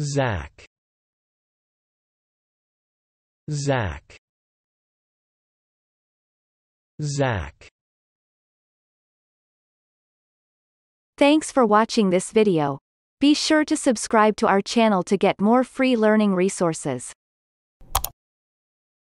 Zach Zach Zach Thanks for watching this video. Be sure to subscribe to our channel to get more free learning resources.